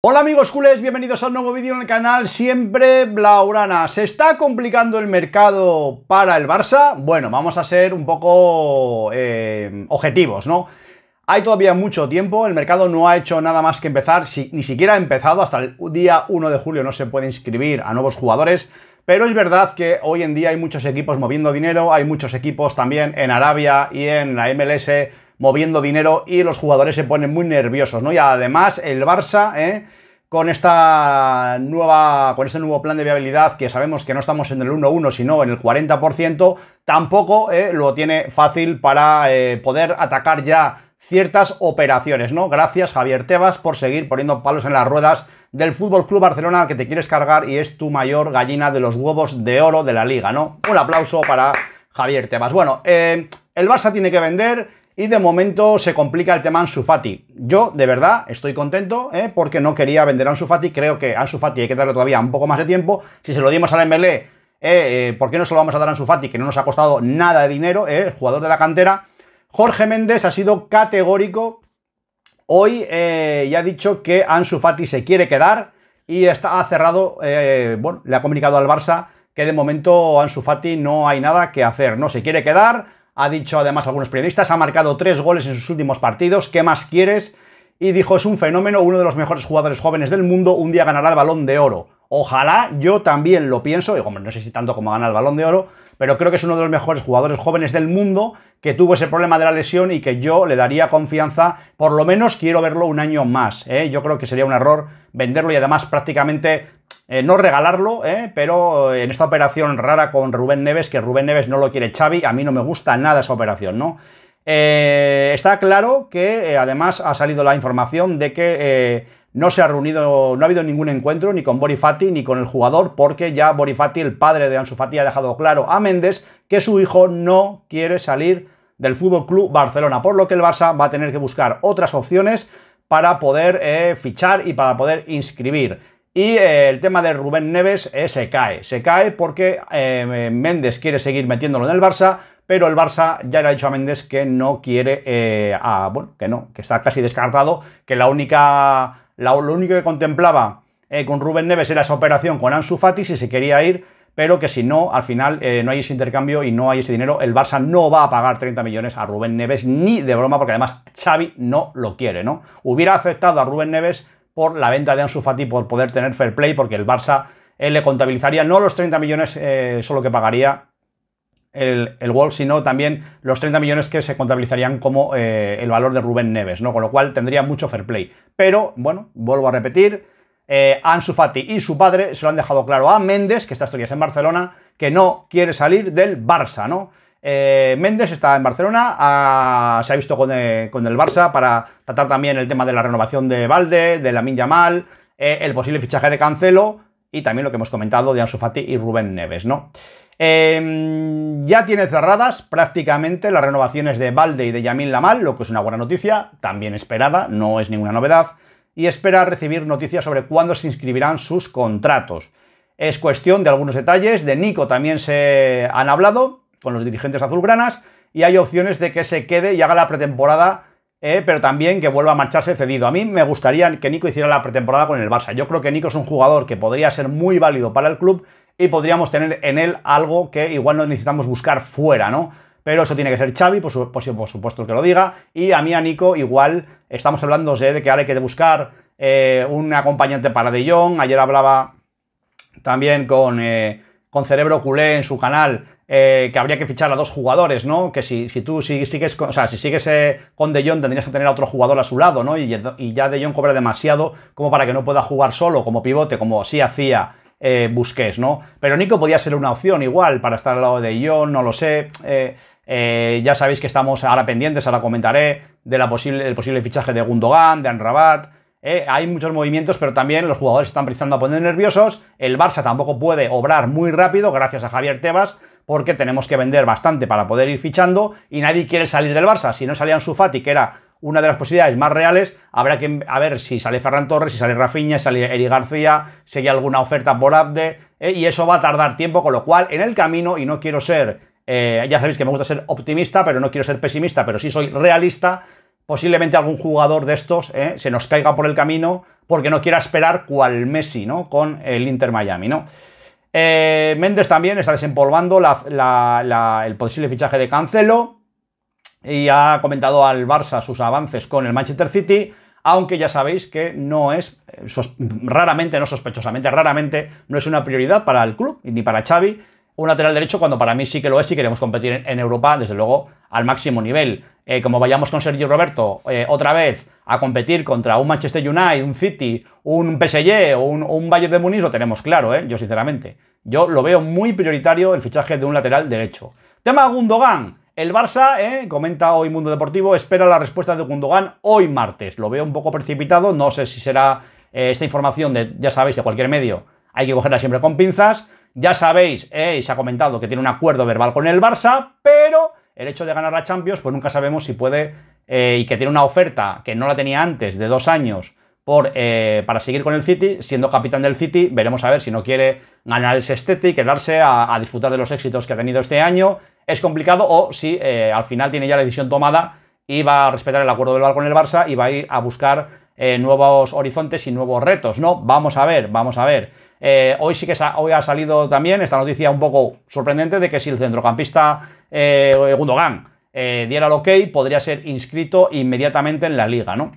Hola amigos culés, bienvenidos a un nuevo vídeo en el canal Siempre Blaurana. ¿Se está complicando el mercado para el Barça? Bueno, vamos a ser un poco eh, objetivos, ¿no? Hay todavía mucho tiempo, el mercado no ha hecho nada más que empezar, ni siquiera ha empezado, hasta el día 1 de julio no se puede inscribir a nuevos jugadores, pero es verdad que hoy en día hay muchos equipos moviendo dinero, hay muchos equipos también en Arabia y en la MLS moviendo dinero y los jugadores se ponen muy nerviosos, ¿no? Y además el Barça, ¿eh? con esta nueva con este nuevo plan de viabilidad que sabemos que no estamos en el 1-1 sino en el 40% tampoco ¿eh? lo tiene fácil para eh, poder atacar ya ciertas operaciones no gracias Javier Tebas por seguir poniendo palos en las ruedas del Fútbol Club Barcelona que te quieres cargar y es tu mayor gallina de los huevos de oro de la liga no un aplauso para Javier Tebas bueno el Barça tiene que vender y de momento se complica el tema Ansu Fati. Yo, de verdad, estoy contento ¿eh? porque no quería vender a Ansu Creo que Ansu Fati hay que darle todavía un poco más de tiempo. Si se lo dimos al MLE, eh, ¿eh? ¿por qué no se lo vamos a dar a Ansu Fati? Que no nos ha costado nada de dinero, eh? el jugador de la cantera. Jorge Méndez ha sido categórico hoy ya ha dicho que Ansu Fati se quiere quedar y está cerrado, bueno, le ha comunicado al Barça que de momento Ansu Fati no hay nada que hacer, no se quiere quedar, ha dicho además algunos periodistas, ha marcado tres goles en sus últimos partidos, ¿qué más quieres? Y dijo, es un fenómeno, uno de los mejores jugadores jóvenes del mundo, un día ganará el balón de oro. Ojalá yo también lo pienso, y no sé si tanto como gana el balón de oro, pero creo que es uno de los mejores jugadores jóvenes del mundo que tuvo ese problema de la lesión y que yo le daría confianza, por lo menos quiero verlo un año más. ¿eh? Yo creo que sería un error venderlo y además prácticamente eh, no regalarlo, eh, pero en esta operación rara con Rubén Neves, que Rubén Neves no lo quiere Xavi, a mí no me gusta nada esa operación, ¿no? Eh, está claro que además ha salido la información de que no se ha reunido, no ha habido ningún encuentro ni con Borifati ni con el jugador, porque ya Borifati, el padre de Ansu Fati, ha dejado claro a Méndez que su hijo no quiere salir del Fútbol Club Barcelona, por lo que el Barça va a tener que buscar otras opciones para poder fichar y para poder inscribir. Y eh, el tema de Rubén Neves eh, se cae, se cae porque eh, Méndez quiere seguir metiéndolo en el Barça, pero el Barça ya le ha dicho a Méndez que no quiere, bueno, que no, que está casi descartado, que la única, lo único que contemplaba con Rubén Neves era esa operación con Ansu Fati si se quería ir, pero que si no, al final no hay ese intercambio y no hay ese dinero, el Barça no va a pagar 30 millones a Rubén Neves ni de broma, porque además Xavi no lo quiere, ¿no? Hubiera aceptado a Rubén Neves por la venta de Ansu Fati por poder tener fair play, porque el Barça le contabilizaría no los 30 millones eh, solo que pagaría el, el Wolf, sino también los 30 millones que se contabilizarían como eh, el valor de Rubén Neves, ¿no? Con lo cual tendría mucho fair play. Pero, bueno, vuelvo a repetir, eh, Ansu Fati y su padre se lo han dejado claro a Méndez, que esta historia es en Barcelona, que no quiere salir del Barça, ¿no? Eh, Méndez está en Barcelona, se ha visto eh, con, el Barça para tratar también el tema de la renovación de Valde, de Lamin Yamal, eh, el posible fichaje de Cancelo y también lo que hemos comentado de Ansu Fati y Rubén Neves, ¿no? Em, ya tiene cerradas prácticamente las renovaciones de Valde y de Yamin Lamal, lo que es una buena noticia, también esperada, no es ninguna novedad, y espera recibir noticias sobre cuándo se inscribirán sus contratos. Es cuestión de algunos detalles, de Nico también se han hablado, con los dirigentes azulgranas y hay opciones de que se quede y haga la pretemporada, eh, pero también que vuelva a marcharse cedido. A mí me gustaría que Nico hiciera la pretemporada con el Barça. Yo creo que Nico es un jugador que podría ser muy válido para el club y podríamos tener en él algo que igual no necesitamos buscar fuera, ¿no? Pero eso tiene que ser Xavi, por, supuesto que lo diga. Y a mí, a Nico, igual estamos hablando de que ahora hay que buscar eh, un acompañante para De Jong. Ayer hablaba también con, eh, con Cerebro Culé en su canal eh, que habría que fichar a dos jugadores, ¿no? Que si, tú si, sigues, con, si sigues con De Jong tendrías que tener a otro jugador a su lado, ¿no? Y, ya De Jong cobra demasiado como para que no pueda jugar solo como pivote, como sí hacía eh, Busquets, ¿no? Pero Nico podía ser una opción igual para estar al lado de De Jong, no lo sé. Eh, eh, ya sabéis que estamos ahora pendientes, ahora comentaré del posible fichaje de Gundogan, de Anrabat. hay muchos movimientos, pero también los jugadores están empezando a poner nerviosos. El Barça tampoco puede obrar muy rápido, gracias a Javier Tebas, porque tenemos que vender bastante para poder ir fichando y nadie quiere salir del Barça. Si no salía su Fati, que era una de las posibilidades más reales. Habrá que em- a ver si sale Ferran Torres, si sale Rafinha, si sale Eri García, si hay alguna oferta por Abde, eh, y eso va a tardar tiempo, con lo cual en el camino, y no quiero ser, eh, ya sabéis que me gusta ser optimista, pero no quiero ser pesimista, pero sí soy realista, posiblemente algún jugador de estos eh, se nos caiga por el camino porque no quiera esperar cual Messi, ¿no? Con el Inter Miami, ¿no? Eh, Méndez también está desempolvando el posible fichaje de Cancelo y ha comentado al Barça sus avances con el Manchester City, aunque ya sabéis que no es, eh, raramente, no sospechosamente, raramente no es una prioridad para el club ni para Xavi un lateral derecho cuando para mí sí que lo es si queremos competir en Europa, desde luego, al máximo nivel. Eh, como vayamos con Sergio Roberto otra vez a competir contra un Manchester United, un City, un PSG o un, Bayern de Muniz, lo tenemos claro, ¿eh? yo sinceramente. Yo lo veo muy prioritario el fichaje de un lateral derecho. Tema Gundogan. El Barça, ¿eh? comenta hoy Mundo Deportivo, espera la respuesta de Gundogan hoy martes. Lo veo un poco precipitado, no sé si será eh, esta información de, ya sabéis, de cualquier medio. Hay que cogerla siempre con pinzas. Ya sabéis, y se ha comentado que tiene un acuerdo verbal con el Barça, pero el hecho de ganar la Champions, pues nunca sabemos si puede eh, y que tiene una oferta que no la tenía antes de dos años eh, para seguir con el City, siendo capitán del City, veremos a ver si no quiere ganar el sextete y quedarse a, disfrutar de los éxitos que ha tenido este año. Es complicado o si eh, al final tiene ya la decisión tomada y va a respetar el acuerdo del bar con el Barça y va a ir a buscar nuevos horizontes y nuevos retos, ¿no? Vamos a ver, vamos a ver. hoy sí que hoy ha salido también esta noticia un poco sorprendente de que si el centrocampista eh, Gundogan eh, diera el ok, podría ser inscrito inmediatamente en la liga, ¿no?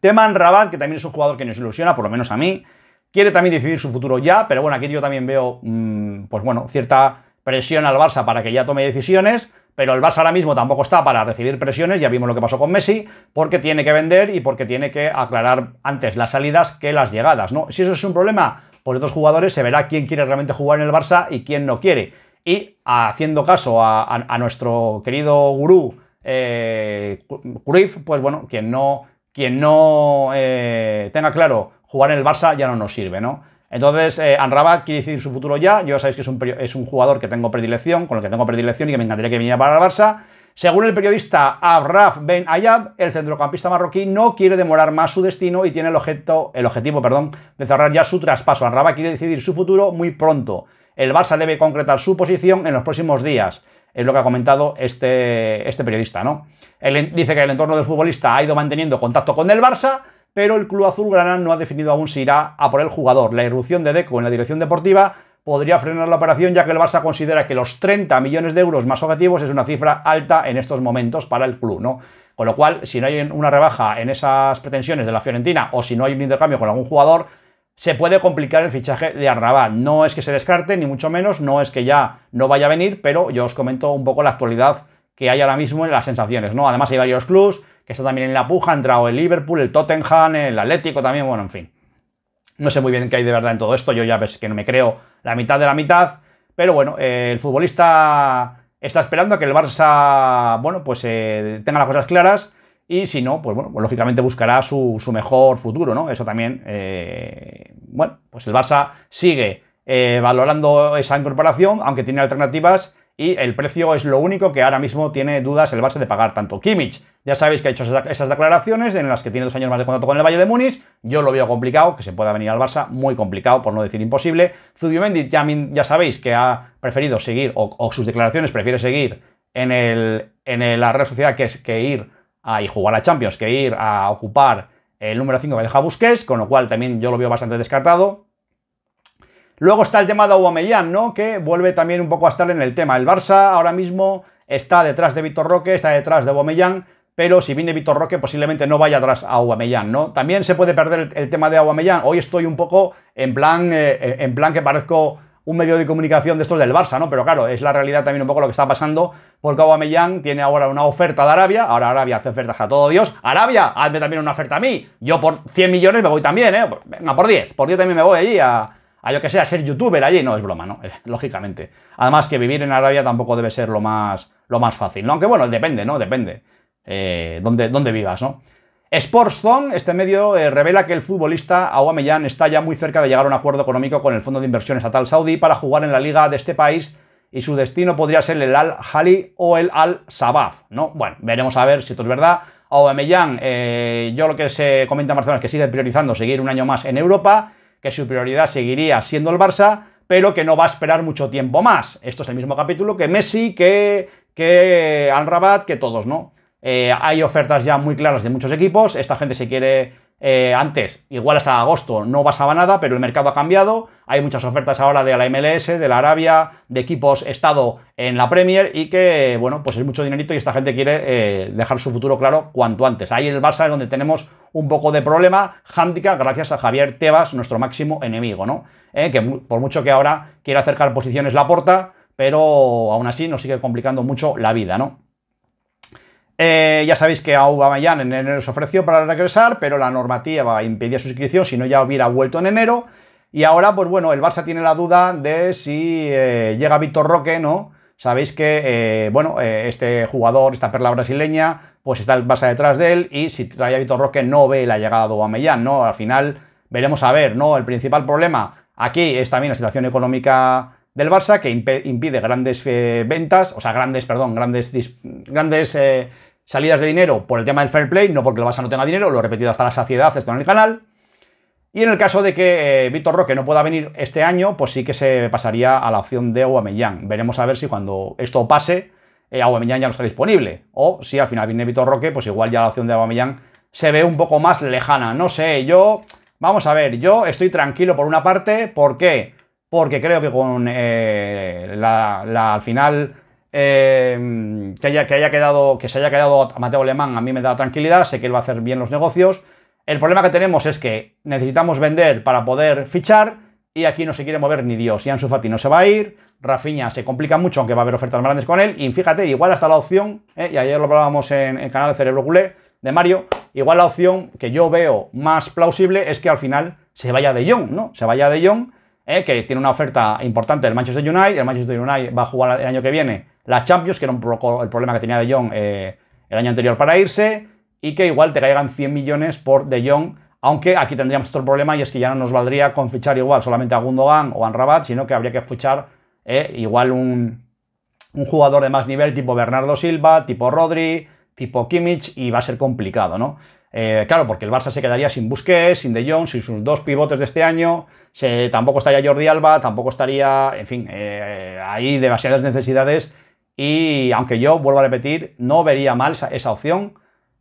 Teman Rabat, que también es un jugador que nos ilusiona, por lo menos a mí, quiere también decidir su futuro ya, pero bueno, aquí yo también veo, mm, pues bueno, cierta presión al Barça para que ya tome decisiones, pero el Barça ahora mismo tampoco está para recibir presiones, ya vimos lo que pasó con Messi, porque tiene que vender y porque tiene que aclarar antes las salidas que las llegadas, ¿no? Si eso es un problema, pues otros jugadores se verá quién quiere realmente jugar en el Barça y quién no quiere y haciendo caso a, nuestro querido gurú eh, Kurif, pues bueno, quien no, quien no eh, tenga claro jugar en el Barça ya no nos sirve, ¿no? Entonces, eh, Anraba quiere decidir su futuro ya. Yo sabéis que es un, jugador que tengo predilección, con el que tengo predilección y que me encantaría que viniera para el Barça. Según el periodista Abraf Ben Ayad, el centrocampista marroquí no quiere demorar más su destino y tiene el, objeto, el objetivo perdón, de cerrar ya su traspaso. Anraba quiere decidir su futuro muy pronto. El Barça debe concretar su posición en los próximos días. Es lo que ha comentado este, este periodista, ¿no? Él dice que el entorno del futbolista ha ido manteniendo contacto con el Barça, pero el club azul azulgrana no ha definido aún si irá a por el jugador. La irrupción de Deco en la dirección deportiva podría frenar la operación ya que el Barça considera que los 30 millones de euros más objetivos es una cifra alta en estos momentos para el club, ¿no? Con lo cual, si no hay una rebaja en esas pretensiones de la Fiorentina o si no hay un intercambio con algún jugador, se puede complicar el fichaje de arrabat No es que se descarte, ni mucho menos, no es que ya no vaya a venir, pero yo os comento un poco la actualidad que hay ahora mismo en las sensaciones, ¿no? Además hay varios clubs que están también en la puja, ha entrado el Liverpool, el Tottenham, el Atlético también, bueno, en fin. No sé muy bien qué hay de verdad en todo esto, yo ya ves que no me creo la mitad de la mitad, pero bueno, eh, el futbolista está esperando a que el Barça, bueno, pues eh, tenga las cosas claras y si no, pues bueno, pues lógicamente buscará su, mejor futuro, ¿no? Eso también, eh, bueno, pues el Barça sigue eh, valorando esa incorporación, aunque tiene alternativas y el precio es lo único que ahora mismo tiene dudas el Barça de pagar tanto Kimmich. Ya sabéis que ha hecho esas declaraciones en las que tiene dos años más de contrato con el Valle de Múnich. Yo lo veo complicado, que se pueda venir al Barça, muy complicado, por no decir imposible. Zubimendi ya, ya sabéis que ha preferido seguir, o, sus declaraciones prefiere seguir en, el, en la red social que es que ir Ah, y jugar a Champions que ir a ocupar el número 5 que deja Busquets, con lo cual también yo lo veo bastante descartado. Luego está el tema de Aubameyang, ¿no? Que vuelve también un poco a estar en el tema. El Barça ahora mismo está detrás de Víctor Roque, está detrás de Aubameyang, pero si viene Víctor Roque posiblemente no vaya atrás a Aubameyang, ¿no? También se puede perder el, tema de Aubameyang. Hoy estoy un poco en plan, eh, en plan que parezco un medio de comunicación de estos del Barça, ¿no? Pero claro, es la realidad también un poco lo que está pasando porque Aubameyang tiene ahora una oferta de Arabia, ahora Arabia hace ofertas a todo Dios, Arabia, hazme también una oferta a mí, yo por 100 millones me voy también, ¿eh? Venga, por 10, por 10 también me voy allí a, a yo que sea, ser youtuber allí, no es broma, ¿no? Eh, lógicamente. Además que vivir en Arabia tampoco debe ser lo más, lo más fácil, ¿no? Aunque bueno, depende, ¿no? Depende eh, Donde dónde, vivas, ¿no? Zone este medio, eh, revela que el futbolista Aubameyang está ya muy cerca de llegar a un acuerdo económico con el fondo de Inversiones estatal saudí para jugar en la liga de este país y su destino podría ser el Al-Hali o el Al-Sabaf, ¿no? Bueno, veremos a ver si esto es verdad. Aubameyang, eh, yo lo que se comenta en es que sigue priorizando seguir un año más en Europa, que su prioridad seguiría siendo el Barça, pero que no va a esperar mucho tiempo más. Esto es el mismo capítulo que Messi, que, que Al-Rabat, que todos, ¿no? Eh, hay ofertas ya muy claras de muchos equipos, esta gente se quiere eh, antes, igual hasta agosto, no pasaba nada, pero el mercado ha cambiado. Hay muchas ofertas ahora de la MLS, de la Arabia, de equipos estado en la Premier y que, bueno, pues es mucho dinerito y esta gente quiere eh, dejar su futuro claro cuanto antes. Ahí en el Barça es donde tenemos un poco de problema, handicap, gracias a Javier Tebas, nuestro máximo enemigo, ¿no? Eh, que por mucho que ahora quiera acercar posiciones la porta, pero aún así nos sigue complicando mucho la vida, ¿no? Eh, ya sabéis que a Aubameyang en enero se ofreció para regresar, pero la normativa impedía su inscripción, si no ya hubiera vuelto en enero. Y ahora, pues bueno, el Barça tiene la duda de si eh, llega Víctor Roque, ¿no? Sabéis que, eh, bueno, este jugador, esta perla brasileña, pues está el Barça detrás de él y si trae a Víctor Roque no ve la llegada de Aubameyang, ¿no? Al final veremos a ver, ¿no? El principal problema aquí es también la situación económica del Barça que impide grandes ventas, o sea, grandes, perdón, grandes, grandes Salidas de dinero por el tema del fair play, no porque el Barça no tenga dinero, lo he repetido hasta la saciedad, esto en el canal. Y en el caso de que eh, Víctor Roque no pueda venir este año, pues sí que se pasaría a la opción de Aubameyang. Veremos a ver si cuando esto pase, eh, ya no está disponible. O si al final viene Víctor Roque, pues igual ya la opción de Aubameyang se ve un poco más lejana. No sé, yo... Vamos a ver, yo estoy tranquilo por una parte. ¿Por qué? Porque creo que con eh, la, al final Em, que, haya, que, haya quedado, que se haya quedado a Mateo Alemán a mí me da tranquilidad, sé que él va a hacer bien los negocios. El problema que tenemos es que necesitamos vender para poder fichar y aquí no se quiere mover ni Dios. Ian Sufati no se va a ir, Rafinha se complica mucho, aunque va a haber ofertas grandes con él. Y fíjate, igual hasta la opción, eh, y ayer lo hablábamos en el canal de Cerebro Culé de Mario, igual la opción que yo veo más plausible es que al final se vaya de Jong, ¿no? Se vaya de Jong, eh, que tiene una oferta importante del Manchester United, el Manchester United va a jugar el año que viene la Champions, que era un el problema que tenía De Jong eh, el año anterior para irse, y que igual te caigan 100 millones por De Jong, aunque aquí tendríamos otro problema y es que ya no nos valdría con fichar igual solamente a Gundogan o a Rabat, sino que habría que escuchar eh, igual un, jugador de más nivel tipo Bernardo Silva, tipo Rodri, tipo Kimmich, y va a ser complicado, ¿no? Eh, claro, porque el Barça se quedaría sin Busquets, sin De Jong, sin sus dos pivotes de este año. tampoco estaría Jordi Alba, tampoco estaría, en fin, hay demasiadas necesidades y aunque yo, vuelvo a repetir, no vería mal esa, opción.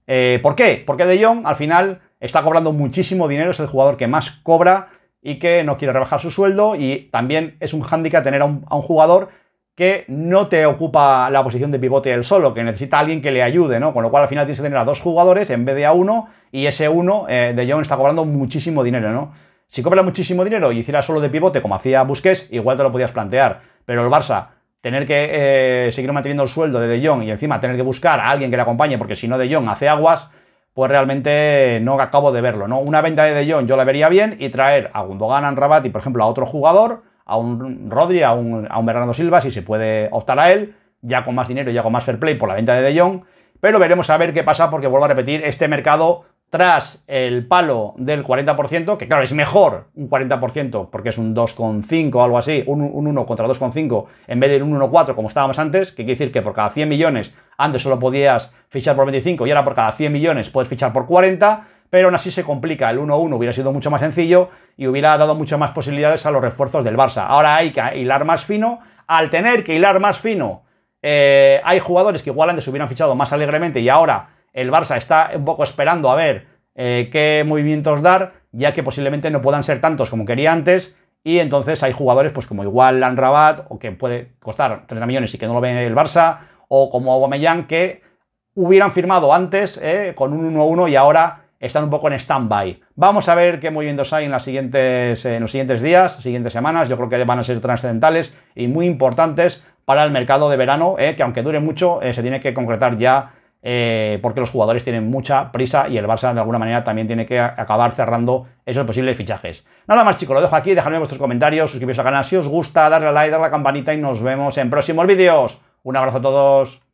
Eh, ¿Por qué? Porque De Jong al final está cobrando muchísimo dinero, es el jugador que más cobra y que no quiere rebajar su sueldo. Y también es un hándicap tener a un, jugador que no te ocupa la posición de pivote él solo, que necesita a alguien que le ayude, ¿no? Con lo cual al final tienes que tener a dos jugadores en vez de a uno, y ese uno, eh, De Jong está cobrando muchísimo dinero, ¿no? Si cobra muchísimo dinero y hiciera solo de pivote, como hacía Busquets, igual te lo podías plantear. Pero el Barça tener que eh, seguir manteniendo el sueldo de De Jong y encima tener que buscar a alguien que le acompañe, porque si no De Jong hace aguas, pues realmente no acabo de verlo. ¿no? Una venta de De Jong yo la vería bien y traer a Gundogan, a Rabat y por ejemplo a otro jugador, a un Rodri, a un, a Bernardo Silva, si se puede optar a él, ya con más dinero, ya con más fair play por la venta de De Jong. Pero veremos a ver qué pasa porque vuelvo a repetir, este mercado tras el palo del 40%, que claro, es mejor un 40% porque es un 2,5 o algo así, un, 1 contra 2,5 en vez de un 1,4 como estábamos antes, que quiere decir que por cada 100 millones antes solo podías fichar por 25 y ahora por cada 100 millones puedes fichar por 40, pero aún así se complica, el 1-1 hubiera sido mucho más sencillo y hubiera dado muchas más posibilidades a los refuerzos del Barça. Ahora hay que hilar más fino, al tener que hilar más fino, eh, hay jugadores que igual antes hubieran fichado más alegremente y ahora el Barça está un poco esperando a ver eh, qué movimientos dar, ya que posiblemente no puedan ser tantos como quería antes. Y entonces hay jugadores, pues como igual Lan Rabat, o que puede costar 30 millones y que no lo ve el Barça, o como Aubameyang, que hubieran firmado antes eh, con un 1-1 y ahora están un poco en stand-by. Vamos a ver qué movimientos hay en, las siguientes, en los siguientes días, siguientes semanas. Yo creo que van a ser trascendentales y muy importantes para el mercado de verano, eh, que aunque dure mucho, se tiene que concretar ya eh, porque los jugadores tienen mucha prisa y el Barça de alguna manera también tiene que acabar cerrando esos posibles fichajes. Nada más chicos, lo dejo aquí, dejadme vuestros comentarios, suscribiros al canal si os gusta, darle a like, darle a la campanita y nos vemos en próximos vídeos. Un abrazo a todos.